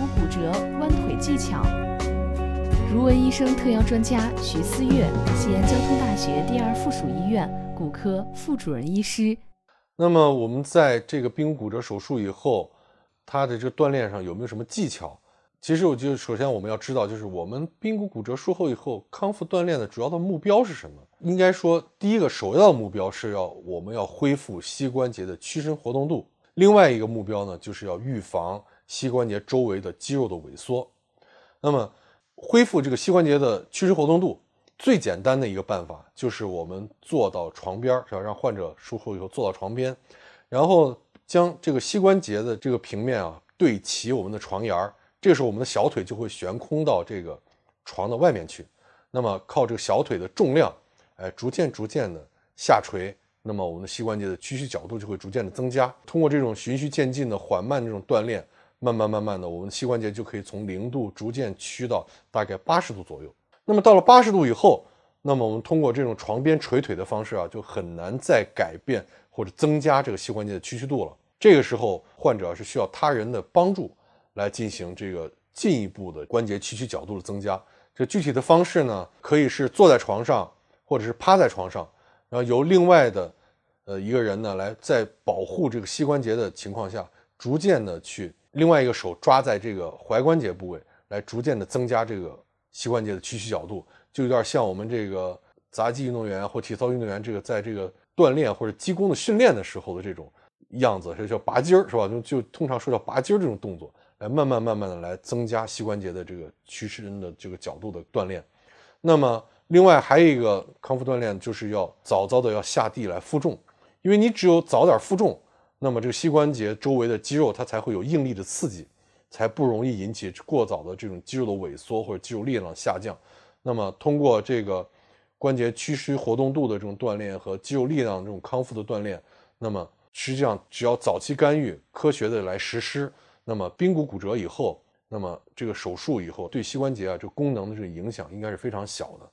骨骨折弯腿技巧，如闻医生特邀专家徐思月，西安交通大学第二附属医院骨科副主任医师。那么我们在这个髌骨骨折手术以后，它的这个锻炼上有没有什么技巧？其实我就首先我们要知道，就是我们髌骨骨折术后以后康复锻炼的主要的目标是什么？应该说第一个首要的目标是要我们要恢复膝关节的屈伸活动度，另外一个目标呢就是要预防。膝关节周围的肌肉的萎缩，那么恢复这个膝关节的屈伸活动度，最简单的一个办法就是我们坐到床边，是吧？让患者术后以后坐到床边，然后将这个膝关节的这个平面啊对齐我们的床沿儿，这时候我们的小腿就会悬空到这个床的外面去，那么靠这个小腿的重量，哎，逐渐逐渐的下垂，那么我们的膝关节的屈曲角度就会逐渐的增加，通过这种循序渐进的缓慢这种锻炼。慢慢慢慢的，我们的膝关节就可以从零度逐渐屈到大概八十度左右。那么到了八十度以后，那么我们通过这种床边捶腿的方式啊，就很难再改变或者增加这个膝关节的屈曲度了。这个时候，患者是需要他人的帮助来进行这个进一步的关节屈曲角度的增加。这具体的方式呢，可以是坐在床上，或者是趴在床上，然后由另外的呃一个人呢来在保护这个膝关节的情况下，逐渐的去。另外一个手抓在这个踝关节部位，来逐渐的增加这个膝关节的屈曲角度，就有点像我们这个杂技运动员或体操运动员，这个在这个锻炼或者积功的训练的时候的这种样子，是叫拔筋儿，是吧？就就通常说叫拔筋儿这种动作，来慢慢慢慢的来增加膝关节的这个屈伸的这个角度的锻炼。那么另外还有一个康复锻炼，就是要早早的要下地来负重，因为你只有早点负重。那么这个膝关节周围的肌肉，它才会有应力的刺激，才不容易引起过早的这种肌肉的萎缩或者肌肉力量下降。那么通过这个关节屈曲活动度的这种锻炼和肌肉力量这种康复的锻炼，那么实际上只要早期干预、科学的来实施，那么髌骨骨折以后，那么这个手术以后对膝关节啊这功能的这个影响应该是非常小的。